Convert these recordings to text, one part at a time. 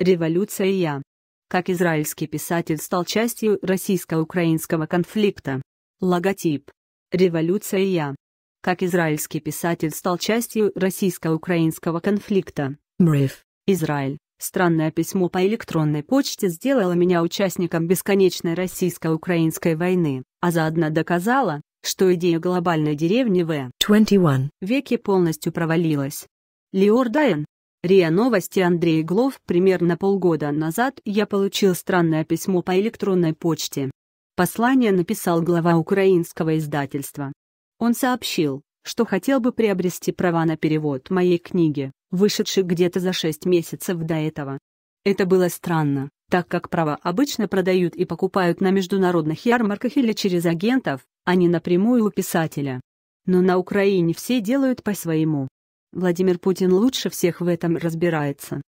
Революция и я. Как израильский писатель стал частью российско-украинского конфликта. Логотип. Революция и я. Как израильский писатель стал частью российско-украинского конфликта. Мриф. Израиль. Странное письмо по электронной почте сделало меня участником бесконечной российско-украинской войны, а заодно доказало, что идея глобальной деревни в 21 веке полностью провалилась. Лиор Дайен, РИА Новости Андрей Глов. Примерно полгода назад я получил странное письмо по электронной почте. Послание написал глава украинского издательства. Он сообщил, что хотел бы приобрести права на перевод моей книги, вышедшей где-то за 6 месяцев до этого. Это было странно, так как права обычно продают и покупают на международных ярмарках или через агентов, а не напрямую у писателя. Но на Украине все делают по-своему. Владимир Путин лучше всех в этом разбирается.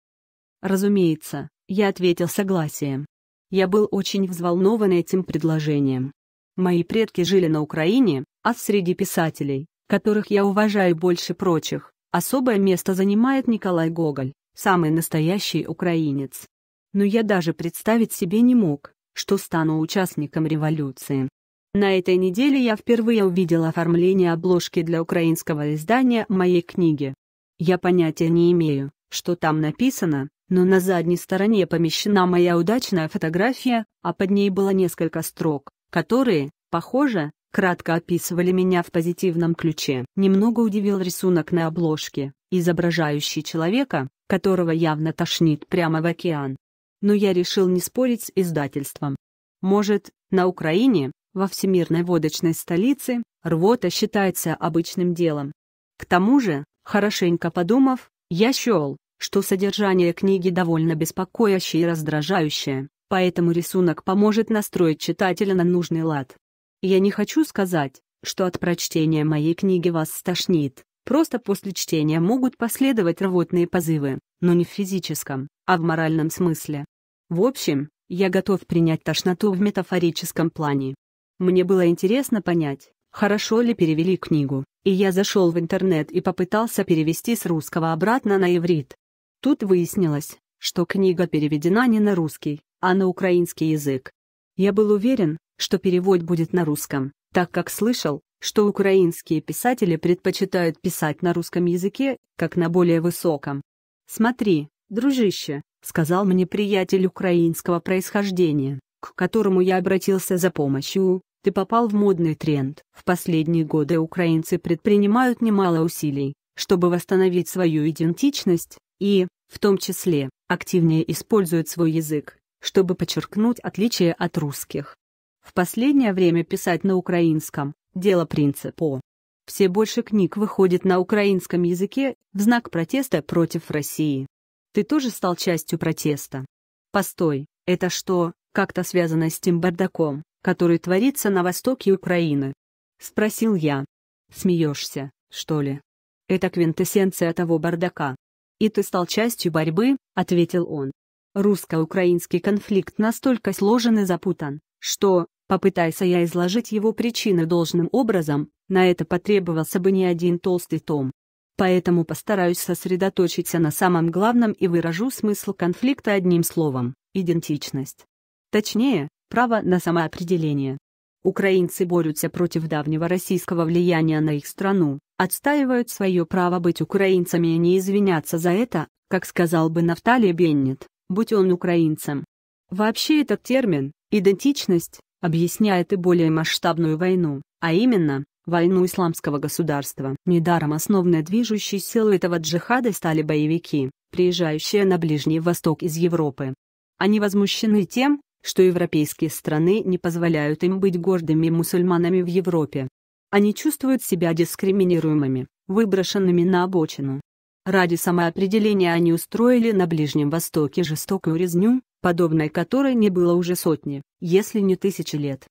Разумеется, я ответил согласием. Я был очень взволнован этим предложением. Мои предки жили на Украине, а среди писателей, которых я уважаю больше прочих, особое место занимает Николай Гоголь, самый настоящий украинец. Но я даже представить себе не мог, что стану участником революции. На этой неделе я впервые увидел оформление обложки для украинского издания моей книги. Я понятия не имею, что там написано, но на задней стороне помещена моя удачная фотография, а под ней было несколько строк, которые, похоже, кратко описывали меня в позитивном ключе. Немного удивил рисунок на обложке, изображающий человека, которого явно тошнит прямо в океан. Но я решил не спорить с издательством. Может, на Украине, во всемирной водочной столице рвота считается обычным делом. К тому же, хорошенько подумав, я счел, что содержание книги довольно беспокоящее и раздражающее, поэтому рисунок поможет настроить читателя на нужный лад. Я не хочу сказать, что от прочтения моей книги вас стошнит, просто после чтения могут последовать рвотные позывы, но не в физическом, а в моральном смысле. В общем, я готов принять тошноту в метафорическом плане. Мне было интересно понять, хорошо ли перевели книгу, и я зашел в интернет и попытался перевести с русского обратно на иврит. Тут выяснилось, что книга переведена не на русский, а на украинский язык. Я был уверен, что перевод будет на русском, так как слышал, что украинские писатели предпочитают писать на русском языке, как на более высоком. «Смотри, дружище», — сказал мне приятель украинского происхождения, к которому я обратился за помощью, ты попал в модный тренд. В последние годы украинцы предпринимают немало усилий, чтобы восстановить свою идентичность, и, в том числе, активнее используют свой язык, чтобы подчеркнуть отличие от русских. В последнее время писать на украинском – дело принципа. Все больше книг выходит на украинском языке в знак протеста против России. Ты тоже стал частью протеста. Постой, это что, как-то связано с тем бардаком, который творится на востоке Украины? Спросил я. Смеешься, что ли? Это квинтэссенция того бардака. И ты стал частью борьбы, ответил он. Русско-украинский конфликт настолько сложен и запутан, что, попытайся я изложить его причины должным образом, на это потребовался бы не один толстый том. Поэтому постараюсь сосредоточиться на самом главном и выражу смысл конфликта одним словом – идентичность. Точнее, право на самоопределение. Украинцы борются против давнего российского влияния на их страну, отстаивают свое право быть украинцами и не извиняться за это, как сказал бы Нафталия Беннет, будь он украинцем. Вообще этот термин «идентичность» объясняет и более масштабную войну, а именно, войну исламского государства. Недаром основной движущей силой этого джихада стали боевики, приезжающие на Ближний Восток из Европы. Они возмущены тем, что европейские страны не позволяют им быть гордыми мусульманами в Европе. Они чувствуют себя дискриминируемыми, выброшенными на обочину. Ради самоопределения они устроили на Ближнем Востоке жестокую резню, подобной которой не было уже сотни, если не тысячи лет.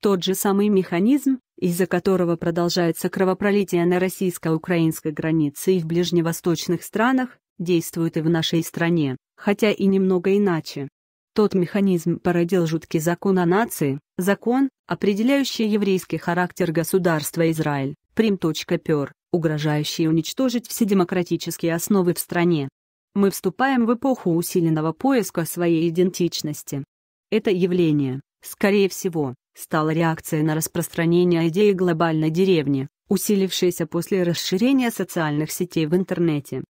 Тот же самый механизм, из-за которого продолжается кровопролитие на российско-украинской границе и в ближневосточных странах, действует и в нашей стране, хотя и немного иначе. Тот механизм породил жуткий закон о нации, закон, определяющий еврейский характер государства Израиль, прим.пер, угрожающий уничтожить все демократические основы в стране. Мы вступаем в эпоху усиленного поиска своей идентичности. Это явление, скорее всего, стало реакцией на распространение идеи глобальной деревни, усилившейся после расширения социальных сетей в интернете.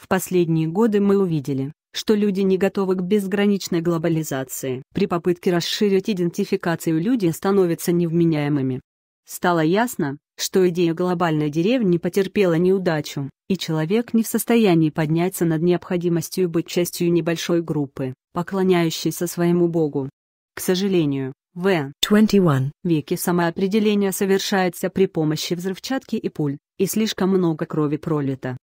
В последние годы мы увидели, что люди не готовы к безграничной глобализации. При попытке расширить идентификацию люди становятся невменяемыми. Стало ясно, что идея глобальной деревни потерпела неудачу, и человек не в состоянии подняться над необходимостью быть частью небольшой группы, поклоняющейся своему богу. К сожалению, в 21 веке самоопределение совершается при помощи взрывчатки и пуль, и слишком много крови пролито.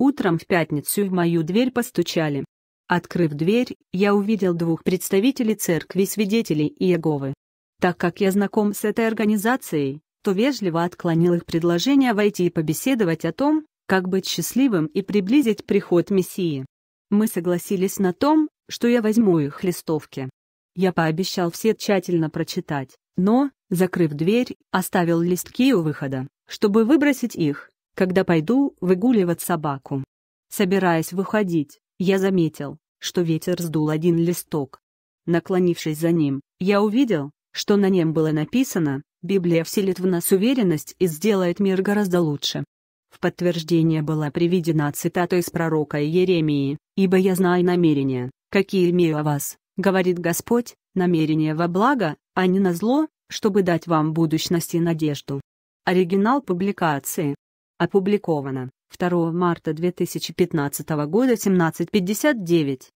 Утром в пятницу в мою дверь постучали. Открыв дверь, я увидел двух представителей церкви свидетелей Иеговы. Так как я знаком с этой организацией, то вежливо отклонил их предложение войти и побеседовать о том, как быть счастливым и приблизить приход Мессии. Мы согласились на том, что я возьму их листовки. Я пообещал все тщательно прочитать, но, закрыв дверь, оставил листки у выхода, чтобы выбросить их, когда пойду выгуливать собаку. Собираясь выходить, я заметил, что ветер сдул один листок. Наклонившись за ним, я увидел, что на нем было написано «Библия вселит в нас уверенность и сделает мир гораздо лучше». В подтверждение была приведена цитата из пророка Иеремии: «Ибо я знаю намерения, какие имею о вас, говорит Господь, намерения во благо, а не на зло, чтобы дать вам будущность и надежду». Оригинал публикации. Опубликовано. 2 марта 2015 года, 17.59.